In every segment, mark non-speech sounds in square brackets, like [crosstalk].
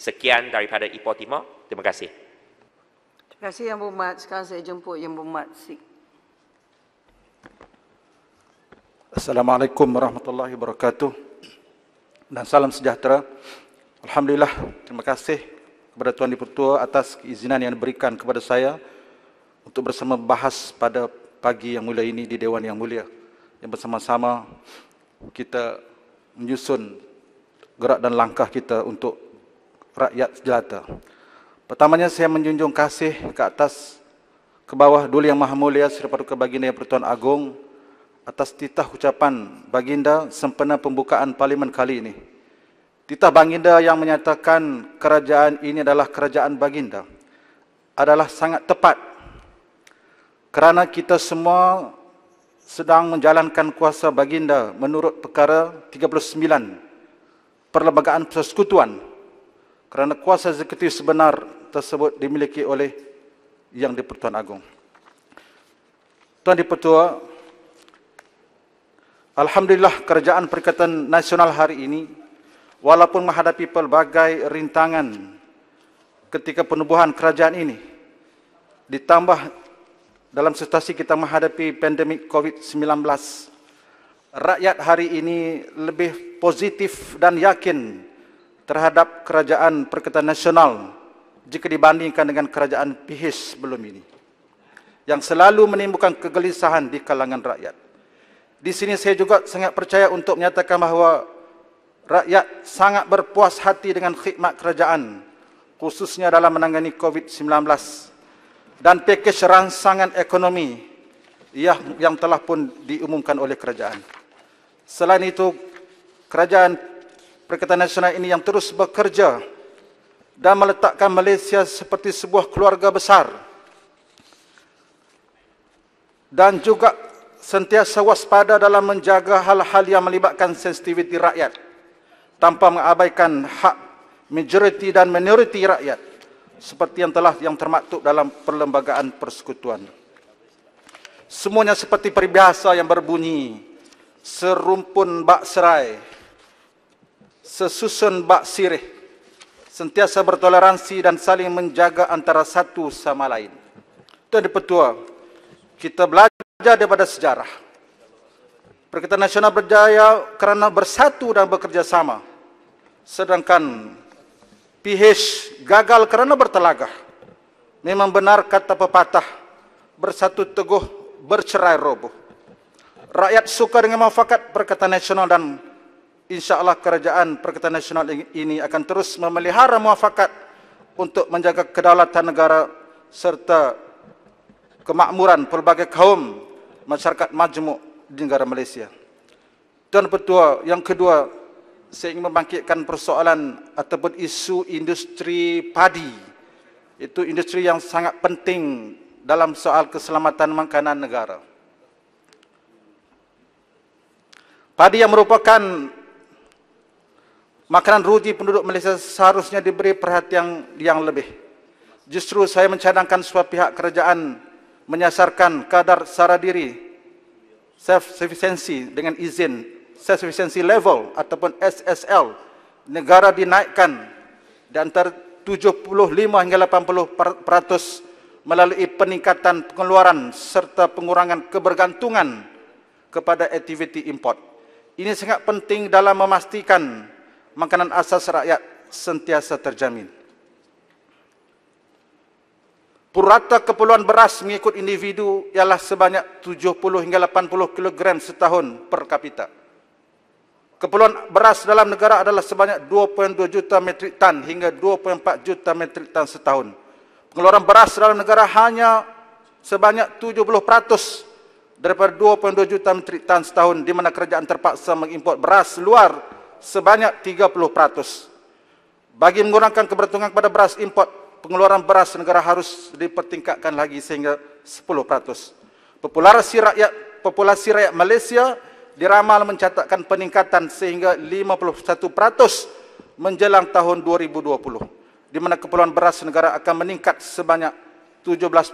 Sekian daripada Ipoh Timur. Terima kasih. Terima kasih Yang Berhormat. Sekarang saya jemput Yang Berhormat Sik. Assalamualaikum warahmatullahi wabarakatuh dan salam sejahtera. Alhamdulillah, terima kasih kepada Tuan Dipertua atas keizinan yang diberikan kepada saya untuk bersama bahas pada pagi yang mulia ini di Dewan Yang Mulia yang bersama-sama kita menyusun gerak dan langkah kita untuk rakyat jelata. Pertamanya saya menjunjung kasih ke atas ke bawah Duli Yang Maha Mulia Sri Paduka Baginda Yang Pertuan Agong atas titah ucapan Baginda sempena pembukaan Parlimen kali ini. Titah Baginda yang menyatakan kerajaan ini adalah kerajaan Baginda adalah sangat tepat kerana kita semua sedang menjalankan kuasa Baginda menurut perkara 39 Perlembagaan Persekutuan 1949 kerana kuasa eksekutif sebenar tersebut dimiliki oleh Yang di-Pertuan Agung. Tuan di-Pertua, Alhamdulillah kerajaan Perikatan Nasional hari ini walaupun menghadapi pelbagai rintangan ketika penubuhan kerajaan ini ditambah dalam situasi kita menghadapi pandemik COVID-19 rakyat hari ini lebih positif dan yakin terhadap kerajaan perkataan nasional jika dibandingkan dengan kerajaan PH sebelum ini yang selalu menimbulkan kegelisahan di kalangan rakyat. Di sini saya juga sangat percaya untuk menyatakan bahawa rakyat sangat berpuas hati dengan khidmat kerajaan khususnya dalam menangani COVID-19 dan pakej rangsangan ekonomi yang telah pun diumumkan oleh kerajaan. Selain itu, kerajaan Perikatan Nasional ini yang terus bekerja dan meletakkan Malaysia seperti sebuah keluarga besar dan juga sentiasa waspada dalam menjaga hal-hal yang melibatkan sensitiviti rakyat tanpa mengabaikan hak majoriti dan minoriti rakyat seperti yang telah yang termaktub dalam perlembagaan persekutuan. Semuanya seperti peribahasa yang berbunyi serumpun bak serai sesusun bak sirih sentiasa bertoleransi dan saling menjaga antara satu sama lain. Tuan di Petua, kita belajar daripada sejarah. Perkataan Nasional berjaya kerana bersatu dan bekerjasama. Sedangkan PH gagal kerana bertelagah. Memang benar kata pepatah, bersatu teguh, bercerai roboh. Rakyat suka dengan manfaat Perkataan Nasional dan insyaAllah kerajaan Perkataan Nasional ini akan terus memelihara muafakat untuk menjaga kedaulatan negara serta kemakmuran pelbagai kaum masyarakat majmuk di negara Malaysia. Tuan Pertua, yang kedua, saya ingin membangkitkan persoalan ataupun isu industri padi. Itu industri yang sangat penting dalam soal keselamatan makanan negara. Padi yang merupakan makanan rugi penduduk Malaysia seharusnya diberi perhatian yang lebih. Justru saya mencadangkan suatu pihak kerajaan menyasarkan kadar sara diri self-sufficiency dengan izin self-sufficiency level ataupun SSL negara dinaikkan di antara 75 hingga 80 peratus melalui peningkatan pengeluaran serta pengurangan kebergantungan kepada aktiviti import. Ini sangat penting dalam memastikan makanan asas rakyat sentiasa terjamin. Purata keperluan beras mengikut individu ialah sebanyak 70 hingga 80 kilogram setahun per kapita. Keperluan beras dalam negara adalah sebanyak 2.2 juta metrik tan hingga 2.4 juta metrik tan setahun. Pengeluaran beras dalam negara hanya sebanyak 70% daripada 2.2 juta metrik tan setahun di mana kerajaan terpaksa mengimport beras luar sebanyak 30%. Bagi mengurangkan kebergantungan kepada beras import, pengeluaran beras negara harus dipertingkatkan lagi sehingga 10%. Populasi rakyat populasi rakyat Malaysia diramal mencatatkan peningkatan sehingga 51% menjelang tahun 2020 di mana keperluan beras negara akan meningkat sebanyak 17.5%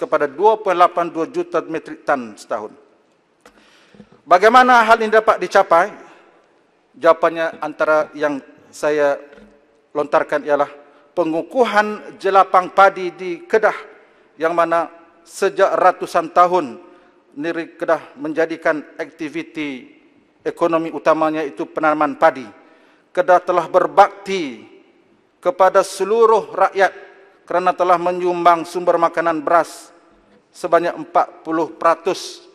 kepada 2.82 juta metrik tan setahun. Bagaimana hal ini dapat dicapai? jawapannya antara yang saya lontarkan ialah pengukuhan jelapang padi di Kedah yang mana sejak ratusan tahun negeri Kedah menjadikan aktiviti ekonomi utamanya itu penanaman padi. Kedah telah berbakti kepada seluruh rakyat kerana telah menyumbang sumber makanan beras sebanyak 40%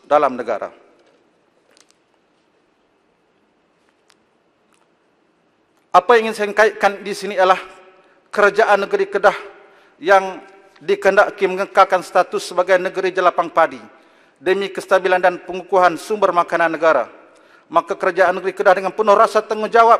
dalam negara. Apa yang ingin saya kaitkan di sini ialah kerajaan negeri Kedah yang dikendaki mengekalkan status sebagai negeri jelapang padi demi kestabilan dan pengukuhan sumber makanan negara. Maka kerajaan negeri Kedah dengan penuh rasa tanggungjawab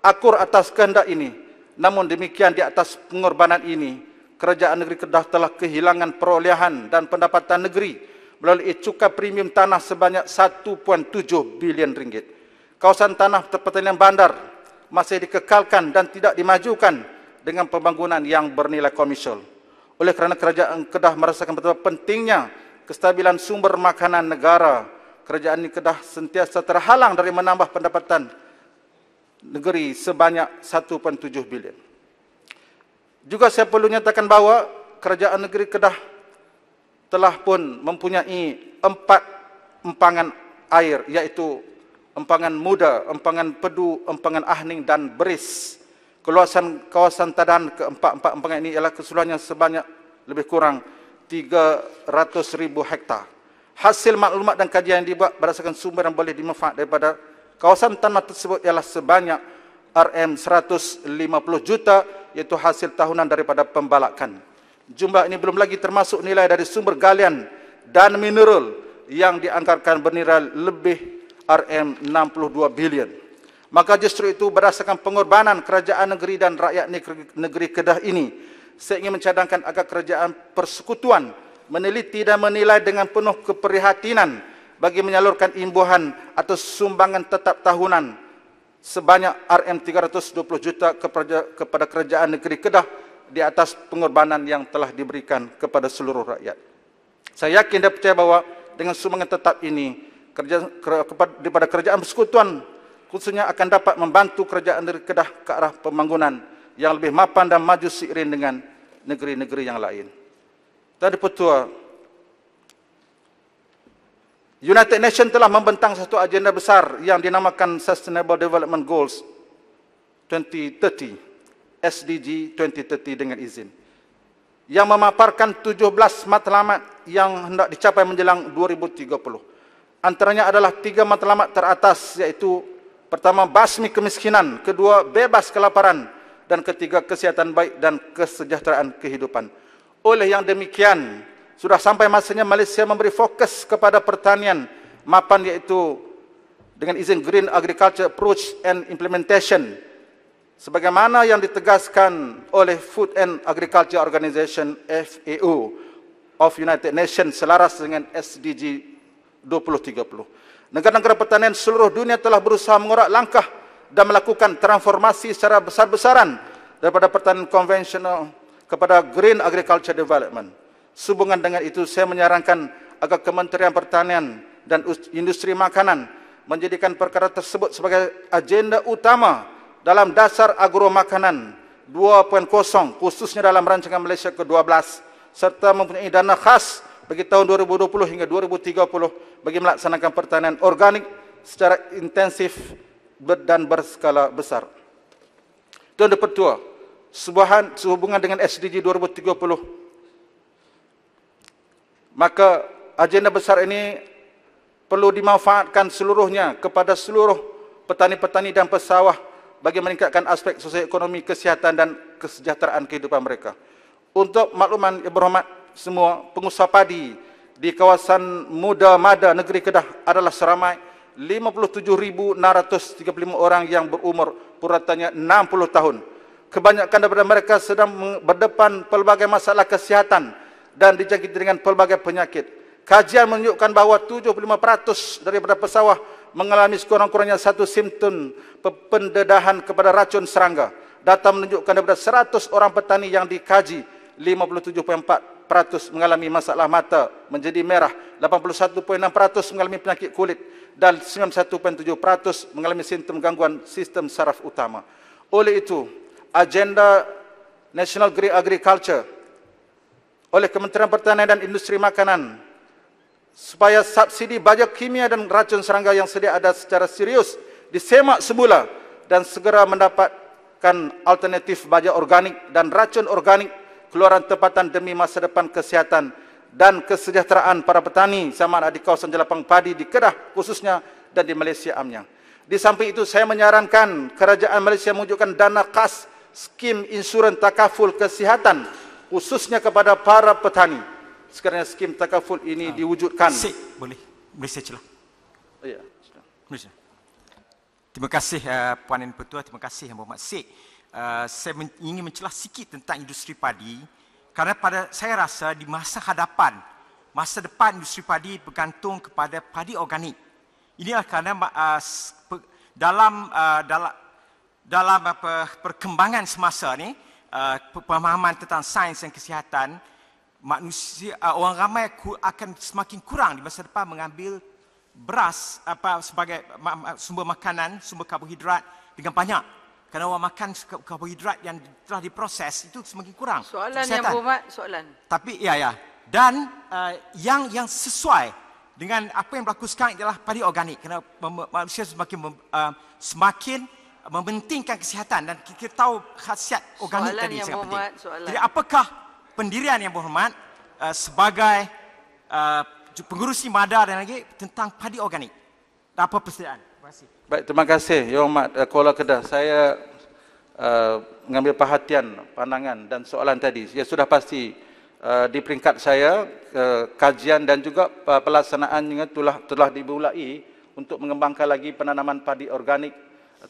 akur atas kehendak ini. Namun demikian di atas pengorbanan ini, kerajaan negeri Kedah telah kehilangan perolehan dan pendapatan negeri melalui cukai premium tanah sebanyak 1.7 bilion ringgit. Kawasan tanah pertanian bandar masih dikekalkan dan tidak dimajukan dengan pembangunan yang bernilai komersial. Oleh kerana kerajaan Kedah merasakan betapa pentingnya kestabilan sumber makanan negara, kerajaan ini Kedah sentiasa terhalang dari menambah pendapatan negeri sebanyak 1.7 bilion. Juga saya perlu nyatakan bahawa kerajaan negeri Kedah telah pun mempunyai empat empangan air iaitu empangan muda, empangan pedu, empangan ahning dan beris. Keluasan kawasan tadan keempat-empat empangan ini ialah keseluruhannya sebanyak lebih kurang 300 ribu hektar. Hasil maklumat dan kajian yang dibuat berdasarkan sumber yang boleh dimanfaat daripada kawasan tanah tersebut ialah sebanyak RM150 juta iaitu hasil tahunan daripada pembalakan. Jumlah ini belum lagi termasuk nilai dari sumber galian dan mineral yang dianggarkan bernilai lebih RM62 bilion. Maka justru itu berdasarkan pengorbanan kerajaan negeri dan rakyat negeri Kedah ini, saya ingin mencadangkan agar kerajaan persekutuan meneliti dan menilai dengan penuh keprihatinan bagi menyalurkan imbuhan atau sumbangan tetap tahunan sebanyak RM320 juta kepada kerajaan negeri Kedah di atas pengorbanan yang telah diberikan kepada seluruh rakyat. Saya yakin dan percaya bahawa dengan sumbangan tetap ini, kerajaan, kepada, daripada kerajaan persekutuan khususnya akan dapat membantu kerajaan negeri Kedah ke arah pembangunan yang lebih mapan dan maju seiring dengan negeri-negeri yang lain. Tadi Petua, United Nations telah membentang satu agenda besar yang dinamakan Sustainable Development Goals 2030, SDG 2030 dengan izin, yang memaparkan 17 matlamat yang hendak dicapai menjelang 2030 antaranya adalah tiga matlamat teratas yaitu pertama basmi kemiskinan, kedua bebas kelaparan dan ketiga kesihatan baik dan kesejahteraan kehidupan. Oleh yang demikian, sudah sampai masanya Malaysia memberi fokus kepada pertanian mapan yaitu dengan izin Green Agriculture Approach and Implementation sebagaimana yang ditegaskan oleh Food and Agriculture Organization FAO of United Nations selaras dengan SDG 2030. Negara-negara pertanian seluruh dunia telah berusaha mengorak langkah dan melakukan transformasi secara besar-besaran daripada pertanian konvensional kepada green agriculture development. Sehubungan dengan itu, saya menyarankan agar Kementerian Pertanian dan Industri Makanan menjadikan perkara tersebut sebagai agenda utama dalam dasar agro makanan 2.0 khususnya dalam rancangan Malaysia ke-12 serta mempunyai dana khas bagi tahun 2020 hingga 2030 bagi melaksanakan pertanian organik secara intensif dan berskala besar. Tuan dan Pertua, sebuahan sehubungan dengan SDG 2030 maka agenda besar ini perlu dimanfaatkan seluruhnya kepada seluruh petani-petani dan pesawah bagi meningkatkan aspek sosioekonomi, kesihatan dan kesejahteraan kehidupan mereka. Untuk makluman yang berhormat, semua pengusaha padi di kawasan Muda Mada negeri Kedah adalah seramai 57635 orang yang berumur puratanya 60 tahun. Kebanyakan daripada mereka sedang berdepan pelbagai masalah kesihatan dan dijangkiti dengan pelbagai penyakit. Kajian menunjukkan bahawa 75% daripada pesawah mengalami sekurang-kurangnya satu simptom pendedahan kepada racun serangga. Data menunjukkan daripada 100 orang petani yang dikaji 81% mengalami masalah mata menjadi merah, 81.6% mengalami penyakit kulit dan 91.7% mengalami sintom gangguan sistem saraf utama. Oleh itu, agenda National Green Agriculture oleh Kementerian Pertanian dan Industri Makanan supaya subsidi baja kimia dan racun serangga yang sedia ada secara serius disemak semula dan segera mendapatkan alternatif baja organik dan racun organik keluaran tempatan demi masa depan kesihatan dan kesejahteraan para petani sama ada di kawasan Jelapang Padi di Kedah khususnya dan di Malaysia amnya. Di samping itu saya menyarankan kerajaan Malaysia menunjukkan dana khas skim insuran takaful kesihatan khususnya kepada para petani. sekarang skim takaful ini ha. diwujudkan. Si, boleh. Boleh saya celah. Oh, ya. Terima kasih uh, Puan Puan Pertua. Terima kasih Yang Berhormat. Sik. Eh, saya ingin mencelah sikit tentang industri padi kerana pada saya rasa di masa hadapan masa depan industri padi bergantung kepada padi organik. Inilah kerana uh, dalam uh, eh, dalam dalam apa perkembangan semasa ni uh, pemahaman tentang sains dan kesihatan manusia uh, orang ramai akan semakin kurang di masa depan mengambil beras apa sebagai sumber makanan, sumber karbohidrat dengan banyak kerana orang makan karbohidrat yang telah diproses itu semakin kurang. Soalan Kesihatan. yang berhormat, soalan. Tapi ya ya. Dan uh, yang yang sesuai dengan apa yang berlaku sekarang adalah padi organik. Kerana manusia semakin mem- uh, semakin mementingkan kesihatan dan kita tahu khasiat organik soalan tadi yang sangat berhormat, penting. Soalan. Jadi apakah pendirian yang berhormat uh, sebagai uh, pengurusi madar dan lagi tentang padi organik? Dan apa persediaan? Terima kasih. Baik, terima kasih Yang Hormat uh, Kuala Kedah. Saya uh, mengambil perhatian pandangan dan soalan tadi. Ya sudah pasti uh, di peringkat saya uh, kajian dan juga uh, pelaksanaan telah telah dibulai untuk mengembangkan lagi penanaman padi organik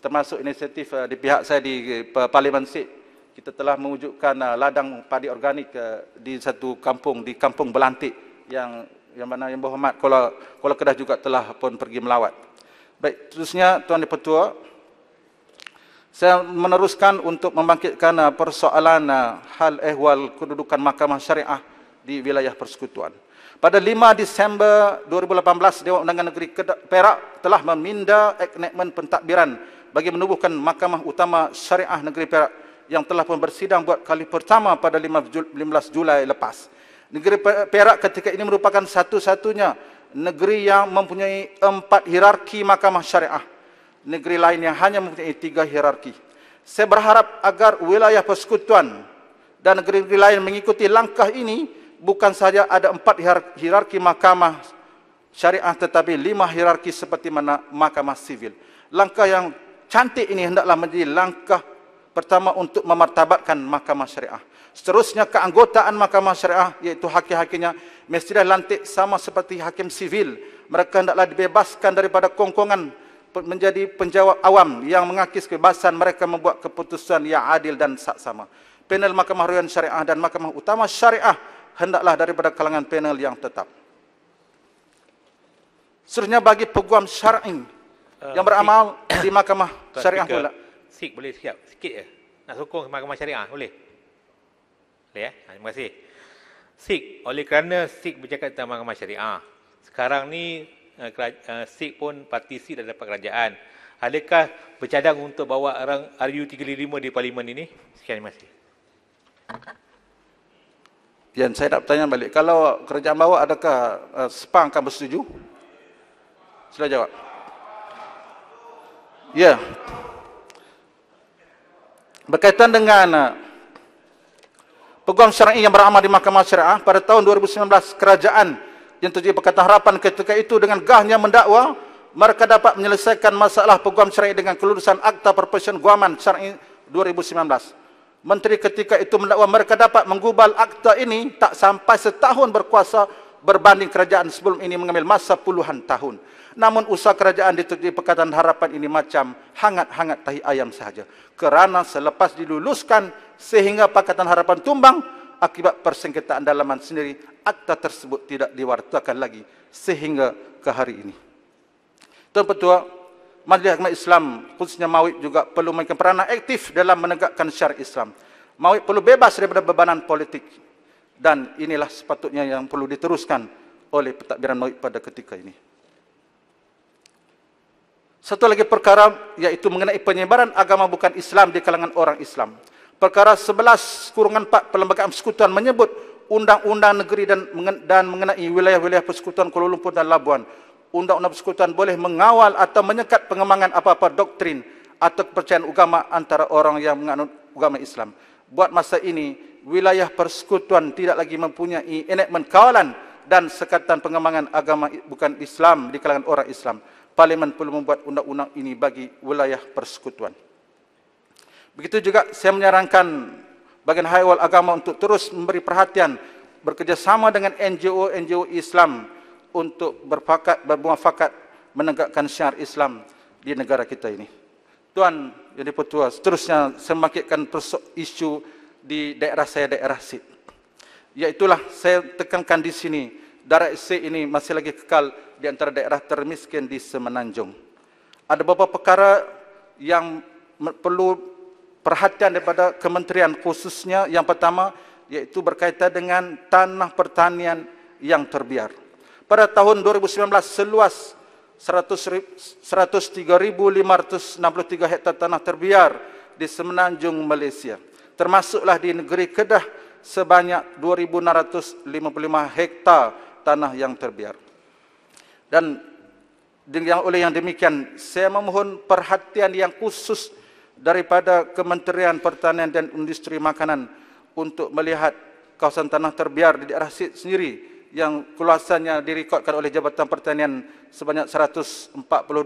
termasuk inisiatif uh, di pihak saya di uh, Parlimen Sik. Kita telah mewujudkan uh, ladang padi organik uh, di satu kampung di Kampung Belantik yang yang mana yang berhormat Kuala, Kuala Kedah juga telah pun pergi melawat. Baik, terusnya Tuan Dipertua, saya meneruskan untuk membangkitkan uh, persoalan uh, hal ehwal kedudukan mahkamah syariah di wilayah persekutuan. Pada 5 Disember 2018, Dewan Undangan Negeri Perak telah meminda enactment pentadbiran bagi menubuhkan Mahkamah Utama Syariah Negeri Perak yang telah pun bersidang buat kali pertama pada 15 Julai lepas. Negeri Perak ketika ini merupakan satu-satunya negeri yang mempunyai empat hierarki mahkamah syariah. Negeri lain yang hanya mempunyai tiga hierarki. Saya berharap agar wilayah persekutuan dan negeri-negeri lain mengikuti langkah ini bukan saja ada empat hierarki mahkamah syariah tetapi lima hierarki seperti mana mahkamah sivil. Langkah yang cantik ini hendaklah menjadi langkah pertama untuk memartabatkan mahkamah syariah. Seterusnya keanggotaan mahkamah syariah iaitu hakim-hakimnya mestilah lantik sama seperti hakim sivil. Mereka hendaklah dibebaskan daripada kongkongan menjadi penjawab awam yang mengakis kebebasan mereka membuat keputusan yang adil dan saksama. Panel Mahkamah Harian Syariah dan Mahkamah Utama Syariah hendaklah daripada kalangan panel yang tetap. Seterusnya bagi peguam syar'i eh, yang beramal uh, di [coughs] Mahkamah Tuan Syariah speaker, pula. Sik boleh siap sikit ya Nak sokong Mahkamah Syariah boleh? Boleh eh? Ha, terima kasih. Sikh oleh kerana Sikh bercakap tentang mahkamah syariah. Sekarang ni eh, eh, Sikh pun parti Sikh dah dapat kerajaan. Adakah bercadang untuk bawa orang RU 355 di parlimen ini? Sekian terima kasih. Yang saya nak bertanya balik. Kalau kerajaan bawa adakah uh, Sepang akan bersetuju? Sila jawab. Ya. Yeah. Berkaitan dengan uh, peguam syar'i yang beramal di mahkamah syariah pada tahun 2019 kerajaan yang terjadi Pekatan Harapan ketika itu dengan gahnya mendakwa mereka dapat menyelesaikan masalah peguam syar'i dengan kelulusan akta perpesian guaman syar'i 2019. Menteri ketika itu mendakwa mereka dapat menggubal akta ini tak sampai setahun berkuasa berbanding kerajaan sebelum ini mengambil masa puluhan tahun. Namun usaha kerajaan di Pekatan Harapan ini macam hangat-hangat tahi ayam sahaja. Kerana selepas diluluskan sehingga Pekatan Harapan tumbang, akibat persengketaan dalaman sendiri, akta tersebut tidak diwartakan lagi sehingga ke hari ini. Tuan Petua, Majlis Agama Islam khususnya Mawib juga perlu memainkan peranan aktif dalam menegakkan syariat Islam. Mawib perlu bebas daripada bebanan politik dan inilah sepatutnya yang perlu diteruskan oleh pentadbiran Mawib pada ketika ini. Satu lagi perkara yaitu mengenai penyebaran agama bukan Islam di kalangan orang Islam. Perkara 11 kurungan 4 Perlembagaan Persekutuan menyebut undang-undang negeri dan dan mengenai wilayah-wilayah persekutuan Kuala Lumpur dan Labuan. Undang-undang persekutuan boleh mengawal atau menyekat pengembangan apa-apa doktrin atau kepercayaan agama antara orang yang menganut agama Islam. Buat masa ini, wilayah persekutuan tidak lagi mempunyai enakmen kawalan dan sekatan pengembangan agama bukan Islam di kalangan orang Islam parlimen perlu membuat undang-undang ini bagi wilayah persekutuan. Begitu juga saya menyarankan bagian haiwal agama untuk terus memberi perhatian bekerjasama dengan NGO-NGO Islam untuk berfakat bermuafakat menegakkan syiar Islam di negara kita ini. Tuan yang dipertua, seterusnya semakitkan persoal isu di daerah saya daerah Sid. Iaitulah saya tekankan di sini darat isi ini masih lagi kekal di antara daerah termiskin di Semenanjung. Ada beberapa perkara yang perlu perhatian daripada kementerian khususnya yang pertama iaitu berkaitan dengan tanah pertanian yang terbiar. Pada tahun 2019 seluas 103,563 hektar tanah terbiar di Semenanjung Malaysia. Termasuklah di negeri Kedah sebanyak 2,655 hektar tanah yang terbiar. Dan dengan oleh yang demikian, saya memohon perhatian yang khusus daripada Kementerian Pertanian dan Industri Makanan untuk melihat kawasan tanah terbiar di daerah SID sendiri yang keluasannya direkodkan oleh Jabatan Pertanian sebanyak 142.89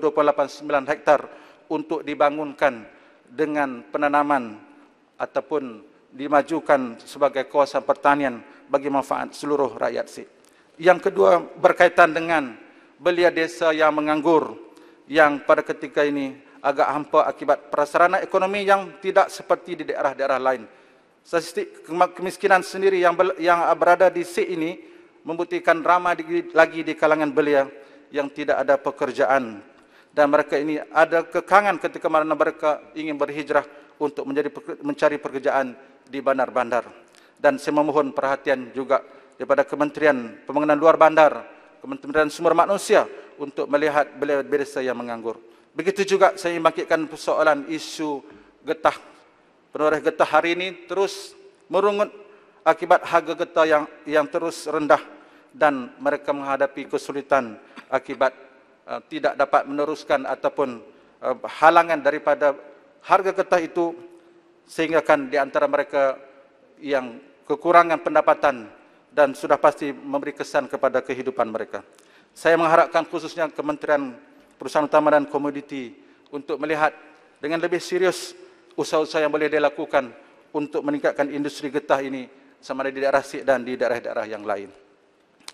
hektar untuk dibangunkan dengan penanaman ataupun dimajukan sebagai kawasan pertanian bagi manfaat seluruh rakyat SID. Yang kedua berkaitan dengan belia desa yang menganggur yang pada ketika ini agak hampa akibat prasarana ekonomi yang tidak seperti di daerah-daerah lain. Statistik kemiskinan sendiri yang yang berada di SIK ini membuktikan ramai lagi di kalangan belia yang tidak ada pekerjaan dan mereka ini ada kekangan ketika mana mereka ingin berhijrah untuk menjadi mencari pekerjaan di bandar-bandar dan saya memohon perhatian juga daripada Kementerian Pembangunan Luar Bandar, Kementerian Sumber Manusia untuk melihat beliau desa yang menganggur. Begitu juga saya bangkitkan persoalan isu getah. Penoreh getah hari ini terus merungut akibat harga getah yang yang terus rendah dan mereka menghadapi kesulitan akibat uh, tidak dapat meneruskan ataupun uh, halangan daripada harga getah itu sehingga kan di antara mereka yang kekurangan pendapatan dan sudah pasti memberi kesan kepada kehidupan mereka. Saya mengharapkan khususnya Kementerian Perusahaan Utama dan Komoditi untuk melihat dengan lebih serius usaha-usaha yang boleh dilakukan untuk meningkatkan industri getah ini sama ada di daerah Sik dan di daerah-daerah yang lain.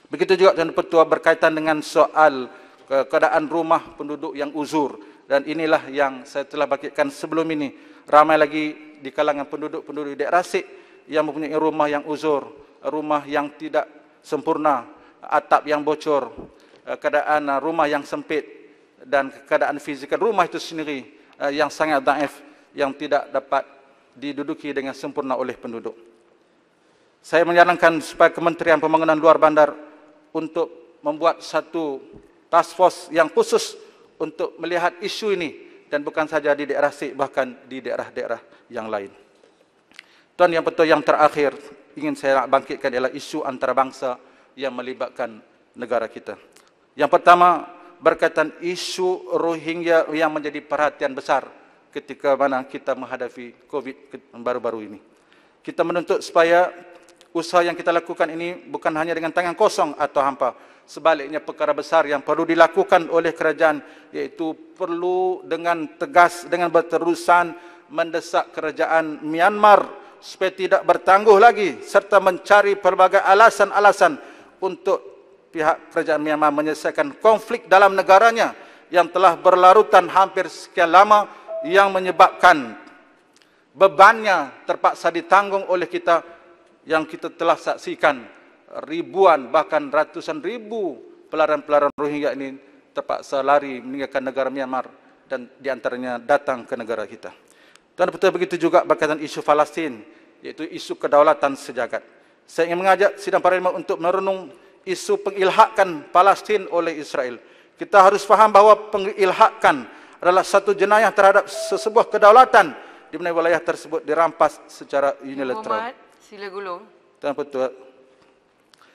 Begitu juga Tuan Petua berkaitan dengan soal keadaan rumah penduduk yang uzur dan inilah yang saya telah bagikan sebelum ini. Ramai lagi di kalangan penduduk-penduduk di daerah Sik yang mempunyai rumah yang uzur rumah yang tidak sempurna, atap yang bocor, eh, keadaan eh, rumah yang sempit dan keadaan fizikal rumah itu sendiri eh, yang sangat daif yang tidak dapat diduduki dengan sempurna oleh penduduk. Saya menyarankan supaya Kementerian Pembangunan Luar Bandar untuk membuat satu task force yang khusus untuk melihat isu ini dan bukan saja di daerah Sik bahkan di daerah-daerah yang lain. Tuan yang betul yang terakhir ingin saya nak bangkitkan ialah isu antarabangsa yang melibatkan negara kita. Yang pertama berkaitan isu Rohingya yang menjadi perhatian besar ketika mana kita menghadapi COVID baru-baru ini. Kita menuntut supaya usaha yang kita lakukan ini bukan hanya dengan tangan kosong atau hampa. Sebaliknya perkara besar yang perlu dilakukan oleh kerajaan iaitu perlu dengan tegas, dengan berterusan mendesak kerajaan Myanmar supaya tidak bertangguh lagi serta mencari pelbagai alasan-alasan untuk pihak kerajaan Myanmar menyelesaikan konflik dalam negaranya yang telah berlarutan hampir sekian lama yang menyebabkan bebannya terpaksa ditanggung oleh kita yang kita telah saksikan ribuan bahkan ratusan ribu pelarian-pelarian Rohingya ini terpaksa lari meninggalkan negara Myanmar dan di antaranya datang ke negara kita. Tuan betul begitu juga berkaitan isu Palestin, iaitu isu kedaulatan sejagat. Saya ingin mengajak sidang parlimen untuk merenung isu pengilhakan Palestin oleh Israel. Kita harus faham bahawa pengilhakan adalah satu jenayah terhadap sesebuah kedaulatan di mana wilayah tersebut dirampas secara unilateral. sila gulung. Tuan Petua,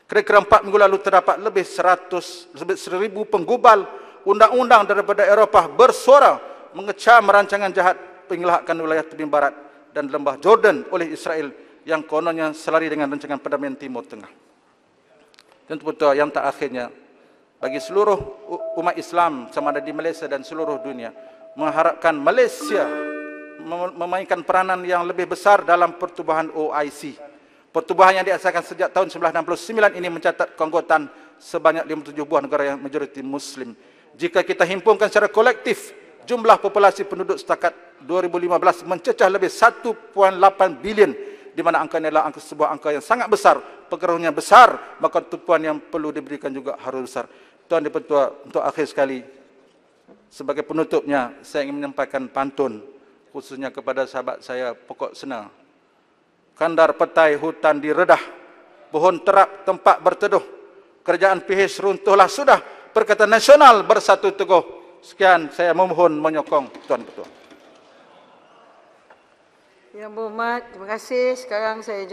kira-kira empat minggu lalu terdapat lebih seratus, lebih seribu penggubal undang-undang daripada Eropah bersuara mengecam rancangan jahat pengelahakan wilayah Tebing Barat dan Lembah Jordan oleh Israel yang kononnya selari dengan rencangan perdamaian Timur Tengah. Tentu betul yang tak akhirnya bagi seluruh umat Islam sama ada di Malaysia dan seluruh dunia mengharapkan Malaysia memainkan peranan yang lebih besar dalam pertubuhan OIC. Pertubuhan yang diasaskan sejak tahun 1969 ini mencatat keanggotaan sebanyak 57 buah negara yang majoriti Muslim. Jika kita himpunkan secara kolektif jumlah populasi penduduk setakat 2015 mencecah lebih 1.8 bilion di mana angka ini adalah angka sebuah angka yang sangat besar pengaruhnya besar maka tumpuan yang perlu diberikan juga harus besar Tuan dan Tua untuk akhir sekali sebagai penutupnya saya ingin menyampaikan pantun khususnya kepada sahabat saya Pokok Sena Kandar petai hutan diredah Pohon terap tempat berteduh Kerjaan PH runtuhlah sudah Perkataan nasional bersatu teguh Sekian saya memohon menyokong Tuan Ketua yang berhormat, terima kasih. Sekarang saya